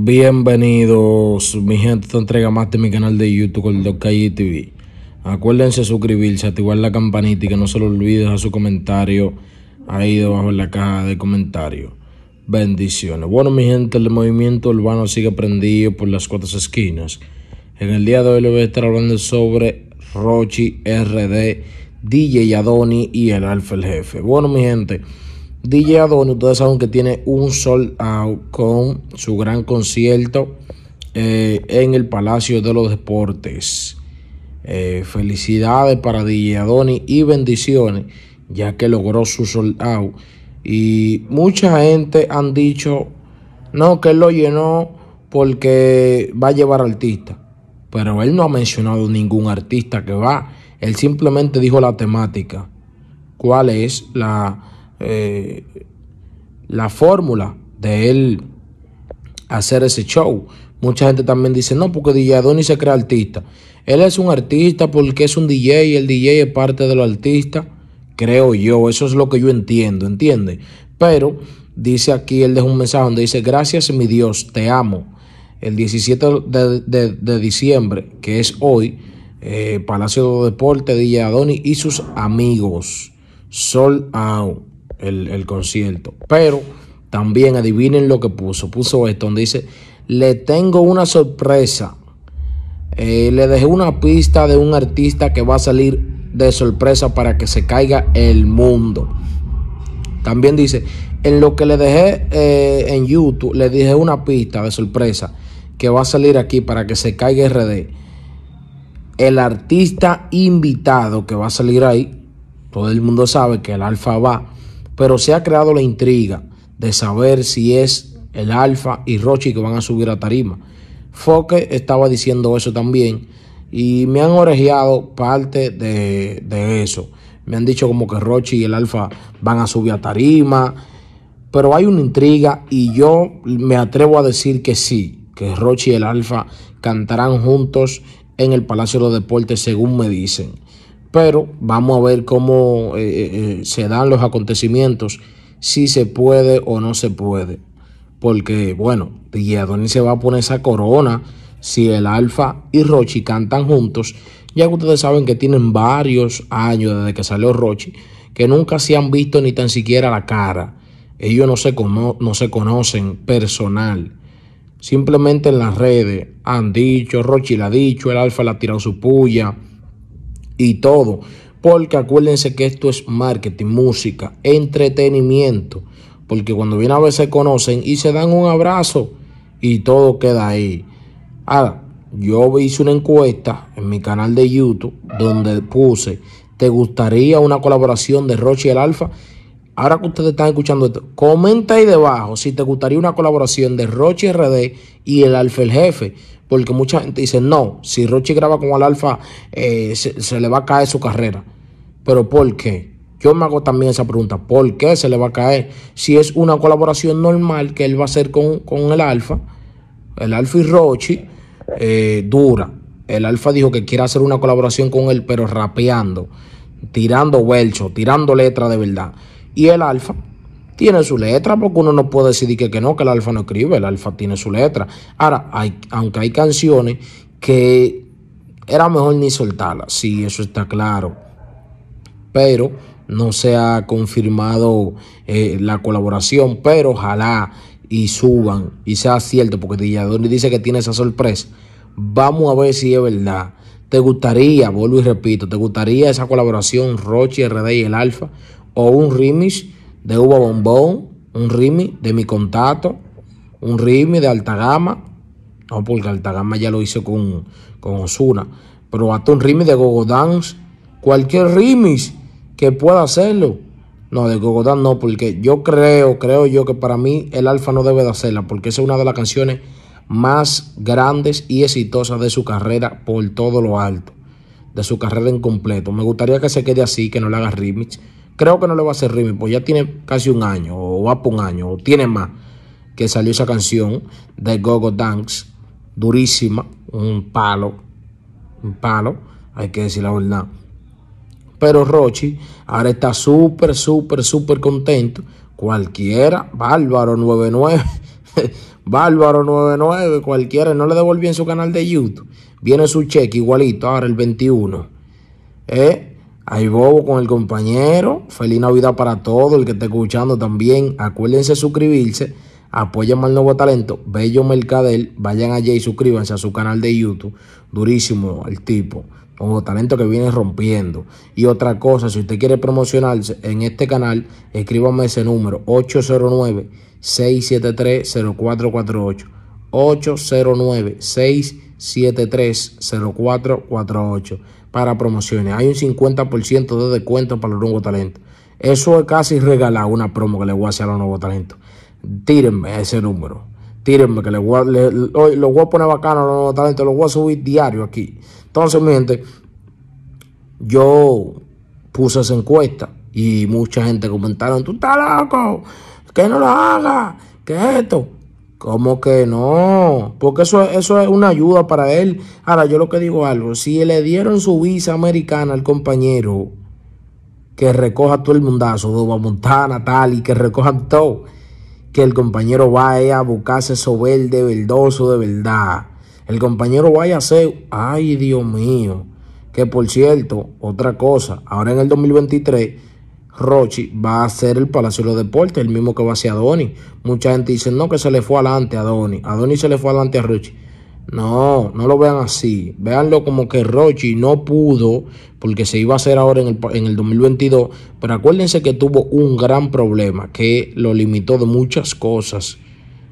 Bienvenidos, mi gente, esta entrega más de mi canal de YouTube, el TV. Acuérdense suscribirse, activar la campanita y que no se lo olvide a su comentario ahí debajo en la caja de comentarios. Bendiciones. Bueno, mi gente, el movimiento urbano sigue prendido por las cuatro esquinas. En el día de hoy les voy a estar hablando sobre Rochi, RD, DJ Adoni y el Alfa el Jefe. Bueno, mi gente. DJ Adonis, ustedes saben que tiene un sol out con su gran concierto eh, en el Palacio de los Deportes. Eh, felicidades para DJ Adoni y bendiciones, ya que logró su sol out. Y mucha gente han dicho, no, que él lo llenó porque va a llevar artista. Pero él no ha mencionado ningún artista que va. Él simplemente dijo la temática. ¿Cuál es la eh, la fórmula de él hacer ese show. Mucha gente también dice, no, porque DJ Adonis se crea artista. Él es un artista porque es un DJ y el DJ es parte de los artistas, creo yo, eso es lo que yo entiendo, entiende Pero dice aquí, él deja un mensaje donde dice, gracias mi Dios, te amo. El 17 de, diciembre, que es hoy, eh, Palacio de Deporte, DJ Adonis y sus amigos. Sol out el, concierto. Pero también adivinen lo que puso. Puso esto dice, le tengo una sorpresa. Eh, le dejé una pista de un artista que va a salir de sorpresa para que se caiga el mundo. También dice, en lo que le dejé eh, en YouTube, le dije una pista de sorpresa que va a salir aquí para que se caiga RD. El artista invitado que va a salir ahí, todo el mundo sabe que el alfa va pero se ha creado la intriga de saber si es el Alfa y Rochi que van a subir a tarima. Foque estaba diciendo eso también y me han orejeado parte de, eso. Me han dicho como que Rochi y el Alfa van a subir a tarima, pero hay una intriga y yo me atrevo a decir que sí, que Rochi y el Alfa cantarán juntos en el Palacio de Deportes según me dicen. Pero vamos a ver cómo eh, eh, eh, se dan los acontecimientos, si se puede o no se puede. Porque, bueno, Adonis se va a poner esa corona si el Alfa y Rochi cantan juntos. Ya que ustedes saben que tienen varios años desde que salió Rochi, que nunca se han visto ni tan siquiera la cara. Ellos no se, no se conocen personal. Simplemente en las redes han dicho, Rochi la ha dicho, el Alfa la ha tirado su puya y todo. Porque acuérdense que esto es marketing, música, entretenimiento. Porque cuando viene a ver se conocen y se dan un abrazo y todo queda ahí. Ahora, yo hice una encuesta en mi canal de YouTube donde puse, ¿te gustaría una colaboración de Roche y el Alfa? ahora que ustedes están escuchando esto, comenta ahí debajo si te gustaría una colaboración de Rochi RD y el Alfa el Jefe. Porque mucha gente dice, no, si Rochi graba con el Alfa, eh, se, le va a caer su carrera. Pero ¿por qué? Yo me hago también esa pregunta, ¿por qué se le va a caer? Si es una colaboración normal que él va a hacer con, el Alfa, el Alfa y Rochi, eh, dura. El Alfa dijo que quiere hacer una colaboración con él, pero rapeando, tirando Welcho, tirando letra de verdad. Y el alfa tiene su letra, porque uno no puede decidir que, no, que el alfa no escribe, el alfa tiene su letra. Ahora, hay, aunque hay canciones que era mejor ni soltarlas, sí, eso está claro. Pero no se ha confirmado eh, la colaboración, pero ojalá y suban y sea cierto, porque Dilladoni dice que tiene esa sorpresa. Vamos a ver si es verdad. ¿Te gustaría, vuelvo y repito, te gustaría esa colaboración Roche, RD y el Alfa? o un remix de Uva Bombón, un remix de Mi Contacto, un remix de Alta Gama, no porque Alta Gama ya lo hizo con, con Osuna, pero hasta un remix de Gogodans. cualquier remix que pueda hacerlo. No, de Gogodans no, porque yo creo, creo yo que para mí el Alfa no debe de hacerla, porque esa es una de las canciones más grandes y exitosas de su carrera por todo lo alto, de su carrera en completo. Me gustaría que se quede así, que no le haga remix creo que no le va a hacer rime pues ya tiene casi un año, o va por un año, o tiene más, que salió esa canción de Gogo Danks, durísima, un palo, un palo, hay que decir la verdad. Pero Rochi ahora está súper, súper, súper contento. Cualquiera, Bárbaro 99, Bárbaro 99, cualquiera, no le devolví en su canal de YouTube. Viene su cheque igualito, ahora el 21. ¿Eh? Ahí bobo con el compañero. Feliz Navidad para todo el que esté escuchando también. Acuérdense suscribirse. Apoyen al nuevo talento. Bello Mercadel. Vayan allá y suscríbanse a su canal de YouTube. Durísimo el tipo. Nuevo talento que viene rompiendo. Y otra cosa, si usted quiere promocionarse en este canal, escríbame ese número 809-673-0448. 809-673-0448 para promociones. Hay un 50% de descuento para los nuevos talentos. Eso es casi regalar una promo que le voy a hacer a los nuevos talentos. Tírenme ese número. Tírenme que le voy a, lo, voy poner bacano a los nuevos talentos. Lo voy a subir diario aquí. Entonces, mi gente, yo puse esa encuesta y mucha gente comentaron, tú estás loco, que no lo hagas, que es esto. ¿Cómo que no? Porque eso, eso es una ayuda para él. Ahora, yo lo que digo algo, si le dieron su visa americana al compañero, que recoja todo el mundazo, de Montana, tal, y que recoja todo, que el compañero vaya a buscarse eso verde, verdoso, de verdad. El compañero vaya a hacer, ay Dios mío, que por cierto, otra cosa, ahora en el 2023 Rochi va a ser el Palacio de los Deportes, el mismo que va hacia Adoni. Mucha gente dice, no, que se le fue adelante a Adoni. Adoni se le fue adelante a Rochi. No, no lo vean así. Veanlo como que Rochi no pudo, porque se iba a hacer ahora en el, en el 2022. Pero acuérdense que tuvo un gran problema que lo limitó de muchas cosas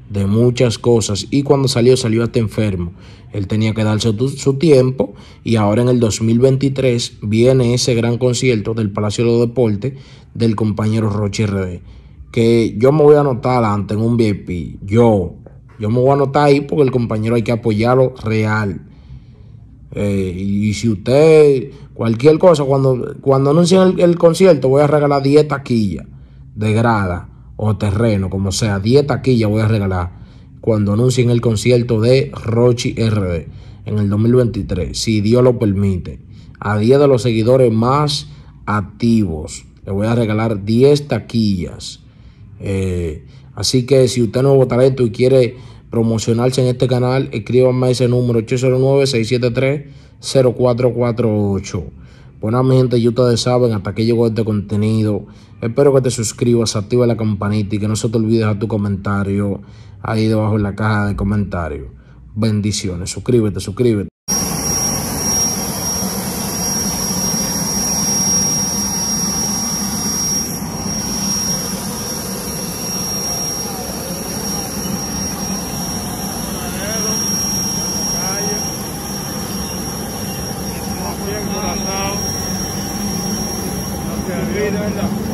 de muchas cosas y cuando salió salió hasta enfermo. Él tenía que darse su tiempo y ahora en el 2023 viene ese gran concierto del Palacio de los Deportes del compañero Roche RD. Que yo me voy a anotar antes en un VIP. Yo, yo me voy a anotar ahí porque el compañero hay que apoyarlo real. Eh, y si usted, cualquier cosa, cuando, cuando anuncien el, el concierto voy a regalar 10 taquillas de grada o terreno, como sea, 10 taquillas voy a regalar cuando anuncien el concierto de Rochi RD en el 2023, si Dios lo permite. A 10 de los seguidores más activos, le voy a regalar 10 taquillas. Eh, así que si usted no nuevo talento y quiere promocionarse en este canal, escríbanme ese número 809-673-0448. Bueno, mi gente, ya ustedes saben, hasta que llegó este contenido. Espero que te suscribas, activa la campanita y que no se te olvide dejar tu comentario ahí debajo en la caja de comentarios. Bendiciones, suscríbete, suscríbete. ചെയ്തു വേണ്ട